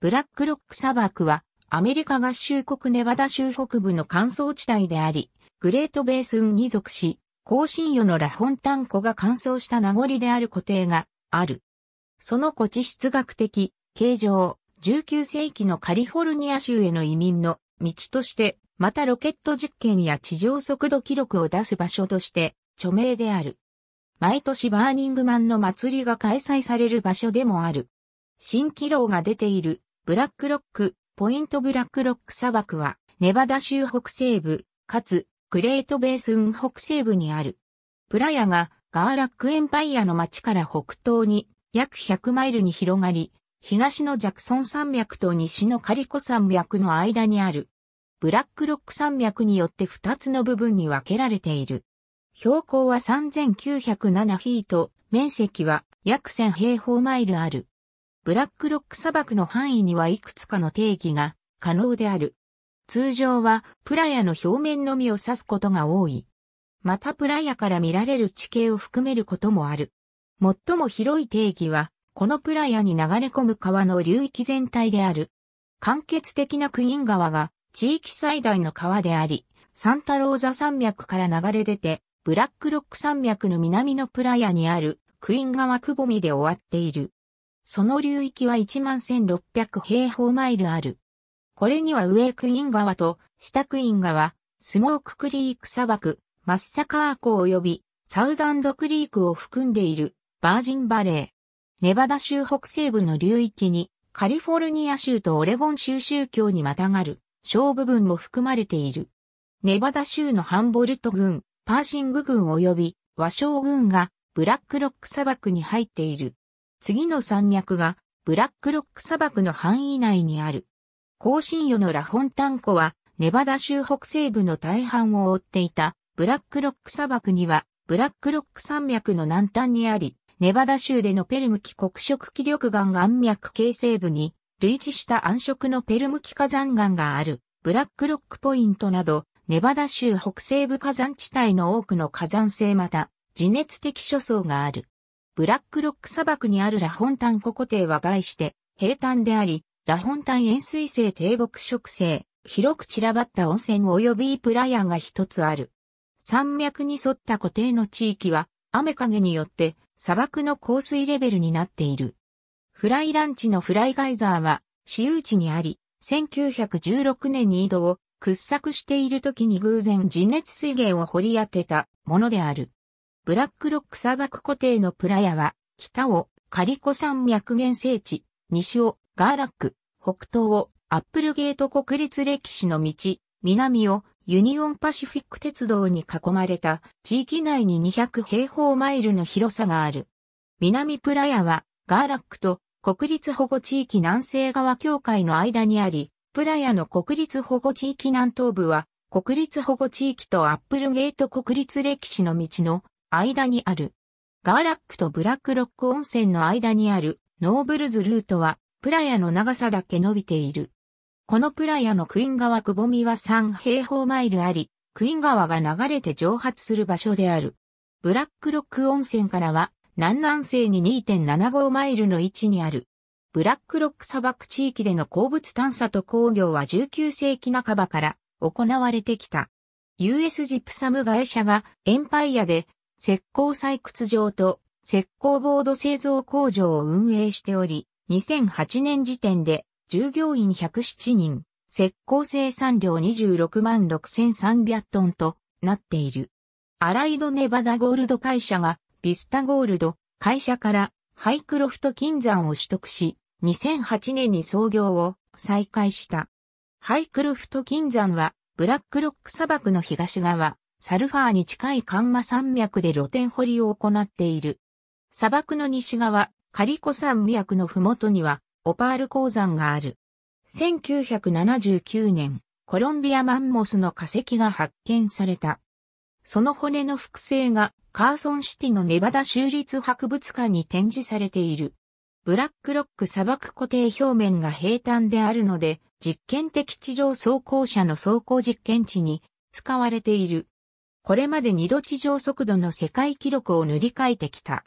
ブラックロック砂漠はアメリカ合衆国ネバダ州北部の乾燥地帯であり、グレートベースンに属し、高信与のラホンタン湖が乾燥した名残である固定がある。その古地質学的、形状、19世紀のカリフォルニア州への移民の道として、またロケット実験や地上速度記録を出す場所として著名である。毎年バーニングマンの祭りが開催される場所でもある。新気楼が出ているブラックロック、ポイントブラックロック砂漠は、ネバダ州北西部、かつ、グレートベースン北西部にある。プラヤが、ガーラックエンパイアの町から北東に、約100マイルに広がり、東のジャクソン山脈と西のカリコ山脈の間にある。ブラックロック山脈によって2つの部分に分けられている。標高は3907フィート、面積は約1000平方マイルある。ブラックロック砂漠の範囲にはいくつかの定義が可能である。通常はプラヤの表面のみを指すことが多い。またプラヤから見られる地形を含めることもある。最も広い定義は、このプラヤに流れ込む川の流域全体である。間欠的なクイン川が地域最大の川であり、サンタローザ山脈から流れ出て、ブラックロック山脈の南のプラヤにあるクイン川くぼみで終わっている。その流域は11,600平方マイルある。これにはウェークイン川とシタクイン川、スモーククリーク砂漠、マッサカー湖及びサウザンドクリークを含んでいるバージンバレー。ネバダ州北西部の流域にカリフォルニア州とオレゴン州州境にまたがる小部分も含まれている。ネバダ州のハンボルト郡、パーシング郡及び和尚郡がブラックロック砂漠に入っている。次の山脈がブラックロック砂漠の範囲内にある。高深夜のラホンタン湖はネバダ州北西部の大半を覆っていたブラックロック砂漠にはブラックロック山脈の南端にあり、ネバダ州でのペルムキ黒色気力岩岩脈形成部に類似した暗色のペルムキ火山岩があるブラックロックポイントなどネバダ州北西部火山地帯の多くの火山性また地熱的諸層がある。ブラックロック砂漠にあるラホンタンコ湖底は外して、平坦であり、ラホンタン塩水性低木植生、広く散らばった温泉及びプラヤが一つある。山脈に沿った固定の地域は、雨影によって砂漠の降水レベルになっている。フライランチのフライガイザーは、私有地にあり、1916年に井戸を掘削している時に偶然地熱水源を掘り当てたものである。ブラックロック砂漠固定のプラヤは、北をカリコ山脈原生地、西をガーラック、北東をアップルゲート国立歴史の道、南をユニオンパシフィック鉄道に囲まれた地域内に200平方マイルの広さがある。南プラヤはガーラックと国立保護地域南西側境界の間にあり、プラヤの国立保護地域南東部は国立保護地域とアップルゲート国立歴史の道の間にある。ガーラックとブラックロック温泉の間にあるノーブルズルートはプラヤの長さだけ伸びている。このプラヤのクイン川くぼみは3平方マイルあり、クイン川が流れて蒸発する場所である。ブラックロック温泉からは南南西に2.75マイルの位置にある。ブラックロック砂漠地域での鉱物探査と工業は19世紀半ばから行われてきた。US ジプサム会社がエンパイアで石膏採掘場と石膏ボード製造工場を運営しており、2008年時点で従業員107人、石膏生産量26万6300トンとなっている。アライドネバダゴールド会社がビスタゴールド会社からハイクロフト金山を取得し、2008年に創業を再開した。ハイクロフト金山はブラックロック砂漠の東側、サルファーに近いカンマ山脈で露天掘りを行っている。砂漠の西側、カリコ山脈のふもとには、オパール鉱山がある。1979年、コロンビアマンモスの化石が発見された。その骨の複製がカーソンシティのネバダ州立博物館に展示されている。ブラックロック砂漠固定表面が平坦であるので、実験的地上走行車の走行実験地に使われている。これまで二度地上速度の世界記録を塗り替えてきた。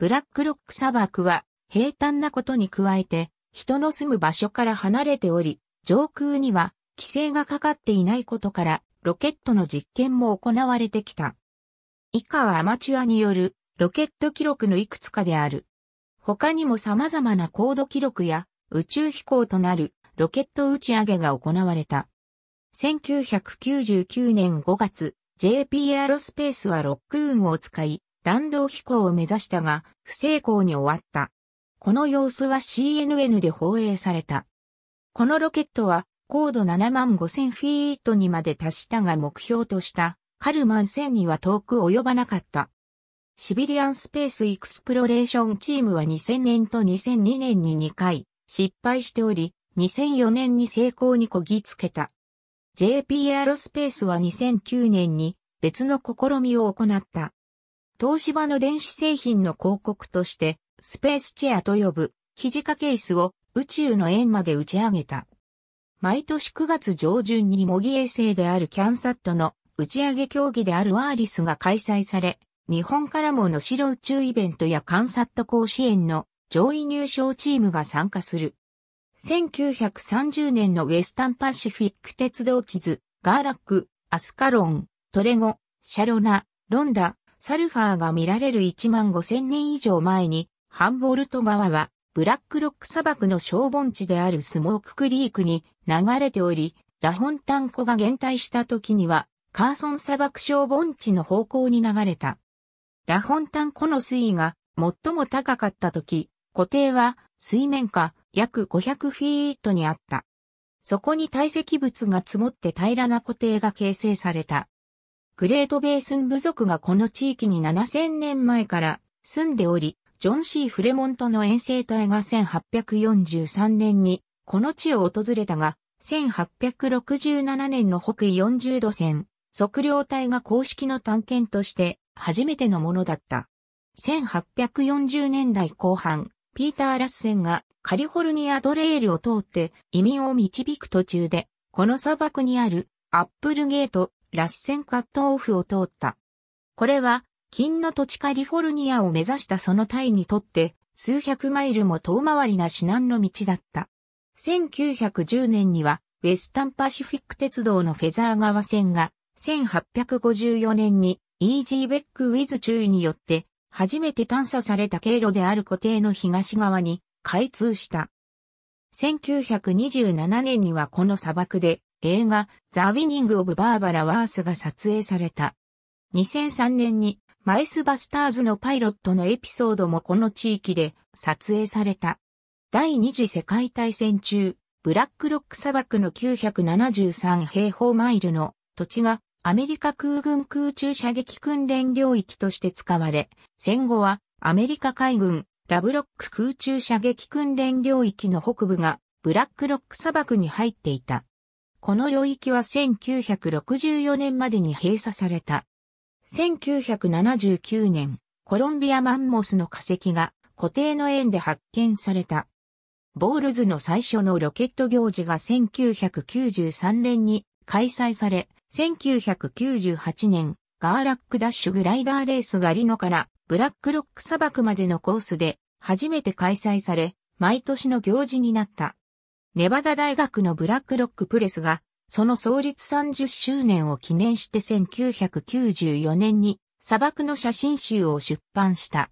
ブラックロック砂漠は平坦なことに加えて、人の住む場所から離れており、上空には規制がかかっていないことから、ロケットの実験も行われてきた。以下はアマチュアによるロケット記録のいくつかである。他にも様々な高度記録や宇宙飛行となるロケット打ち上げが行われた。1999年5月、JPR スペースはロックーンを使い、弾道飛行を目指したが、不成功に終わった。この様子は CNN で放映された。このロケットは、高度7万5000フィートにまで達したが目標とした、カルマン1000には遠く及ばなかった。シビリアンスペースエクスプロレーションチームは2000年と2002年に2回失敗しており、2004年に成功にこぎつけた。JP エアロスペースは2009年に別の試みを行った。東芝の電子製品の広告として、スペースチェアと呼ぶ肘掛ケースを宇宙の円まで打ち上げた。毎年9月上旬に模擬衛星であるキャンサットの打ち上げ競技であるワーリスが開催され、日本からもの白宇宙イベントやカンサット甲子園の上位入賞チームが参加する。1930年のウェスタンパシフィック鉄道地図、ガーラック、アスカロン、トレゴ、シャロナ、ロンダ、サルファーが見られる1万5000年以上前に、ハンボルト川は、ブラックロック砂漠の小盆地であるスモーククリークに流れており、ラホンタン湖が減退した時には、カーソン砂漠小盆地の方向に流れた。ラホンタン湖の水位が最も高かった時、湖底は水面下約500フィートにあった。そこに堆積物が積もって平らな固定が形成された。グレートベースン部族がこの地域に7000年前から住んでおり、ジョン・シー・フレモントの遠征隊が1843年にこの地を訪れたが、1867年の北緯40度線、測量隊が公式の探検として初めてのものだった。1840年代後半、ピーター・ラッセンがカリフォルニアトレイルを通って移民を導く途中で、この砂漠にあるアップルゲート・ラッセンカットオフを通った。これは、金の土地カリフォルニアを目指したそのタイにとって、数百マイルも遠回りな至難の道だった。1910年には、ウェスタンパシフィック鉄道のフェザー川線が、1854年にイージーベックウィズ注意によって初めて探査された経路である固定の東側に開通した。1927年にはこの砂漠で映画ザ・ウィニング・オブ・バーバラ・ワースが撮影された。2003年にマイスバスターズのパイロットのエピソードもこの地域で撮影された。第二次世界大戦中、ブラックロック砂漠の973平方マイルの土地がアメリカ空軍空中射撃訓練領域として使われ、戦後はアメリカ海軍ラブロック空中射撃訓練領域の北部がブラックロック砂漠に入っていた。この領域は1964年までに閉鎖された。1979年、コロンビアマンモスの化石が固定の円で発見された。ボールズの最初のロケット行事が1993年に開催され、1998年、ガーラックダッシュグライダーレースガリノからブラックロック砂漠までのコースで初めて開催され、毎年の行事になった。ネバダ大学のブラックロックプレスが、その創立30周年を記念して1994年に砂漠の写真集を出版した。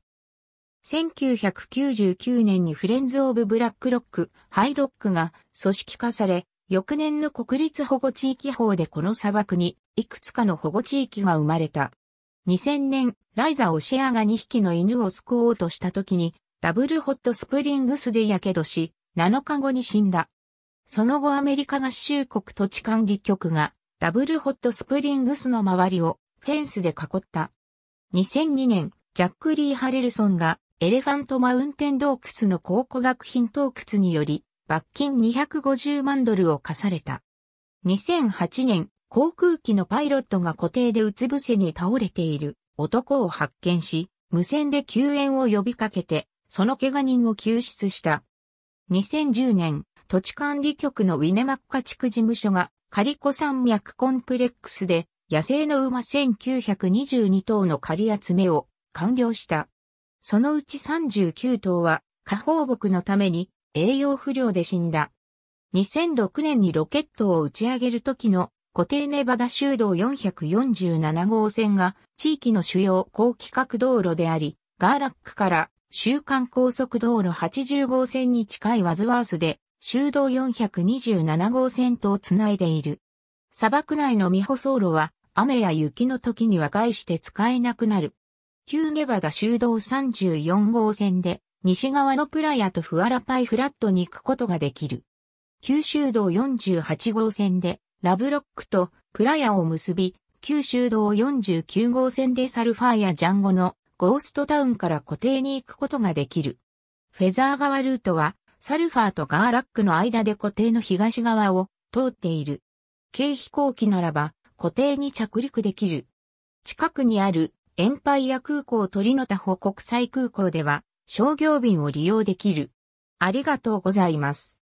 1999年にフレンズ・オブ・ブラック・ロック、ハイ・ロックが組織化され、翌年の国立保護地域法でこの砂漠にいくつかの保護地域が生まれた。2000年、ライザ・オシェアが2匹の犬を救おうとした時に、ダブルホットスプリングスで火傷し、7日後に死んだ。その後アメリカ合衆国土地管理局が、ダブルホットスプリングスの周りをフェンスで囲った。2002年、ジャック・リー・ハレルソンがエレファントマウンテン洞窟の考古学品洞窟により罰金250万ドルを課された。2008年、航空機のパイロットが固定でうつ伏せに倒れている男を発見し、無線で救援を呼びかけて、その怪我人を救出した。2010年、土地管理局のウィネマッカ地区事務所が、カリコ山脈コンプレックスで、野生の馬1922頭の狩り集めを完了した。そのうち39頭は、下放牧のために栄養不良で死んだ。2006年にロケットを打ち上げる時の固定ネバダ州道447号線が地域の主要高規格道路であり、ガーラックから週間高速道路80号線に近いワズワースで州道427号線とつないでいる。砂漠内の未舗走路は雨や雪の時には害して使えなくなる。旧ネバダ州道34号線で西側のプラヤとフアラパイフラットに行くことができる。九州道48号線でラブロックとプラヤを結び、九州道49号線でサルファーやジャンゴのゴーストタウンから固定に行くことができる。フェザー側ルートはサルファーとガーラックの間で固定の東側を通っている。軽飛行機ならば固定に着陸できる。近くにあるエンパイア空港鳥の田保国際空港では商業便を利用できる。ありがとうございます。